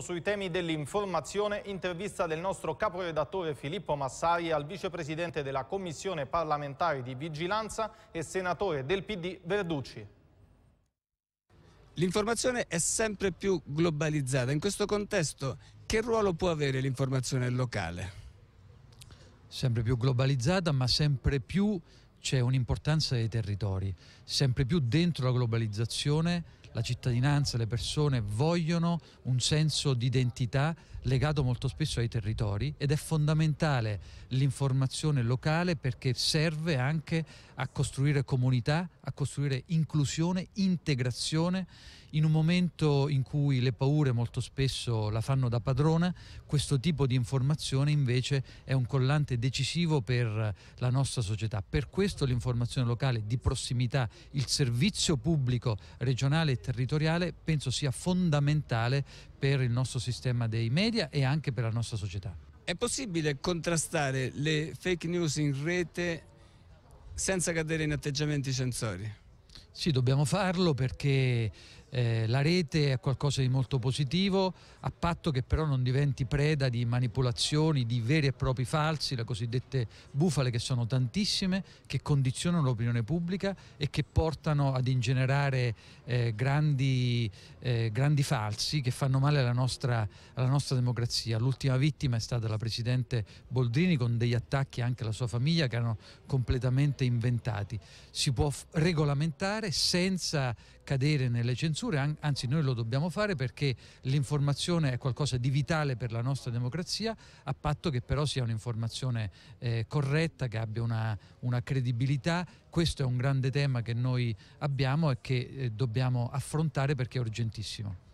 Sui temi dell'informazione, intervista del nostro caporedattore Filippo Massari al vicepresidente della Commissione parlamentare di vigilanza e senatore del PD Verducci. L'informazione è sempre più globalizzata. In questo contesto che ruolo può avere l'informazione locale? Sempre più globalizzata, ma sempre più c'è un'importanza dei territori. Sempre più dentro la globalizzazione la cittadinanza, le persone vogliono un senso di identità legato molto spesso ai territori ed è fondamentale l'informazione locale perché serve anche a costruire comunità, a costruire inclusione, integrazione. In un momento in cui le paure molto spesso la fanno da padrona, questo tipo di informazione invece è un collante decisivo per la nostra società. Per questo l'informazione locale di prossimità, il servizio pubblico regionale e territoriale penso sia fondamentale per il nostro sistema dei media e anche per la nostra società. È possibile contrastare le fake news in rete senza cadere in atteggiamenti censori? Sì, dobbiamo farlo perché eh, la rete è qualcosa di molto positivo, a patto che però non diventi preda di manipolazioni, di veri e propri falsi, le cosiddette bufale che sono tantissime, che condizionano l'opinione pubblica e che portano ad ingenerare eh, grandi, eh, grandi, falsi che fanno male alla nostra, alla nostra democrazia. L'ultima vittima è stata la Presidente Boldrini con degli attacchi anche alla sua famiglia che erano completamente inventati. Si può regolamentare senza cadere nelle censure censure, anzi noi lo dobbiamo fare perché l'informazione è qualcosa di vitale per la nostra democrazia, a patto che però sia un'informazione eh, corretta, che abbia una, una, credibilità. Questo è un grande tema che noi abbiamo e che eh, dobbiamo affrontare perché è urgentissimo.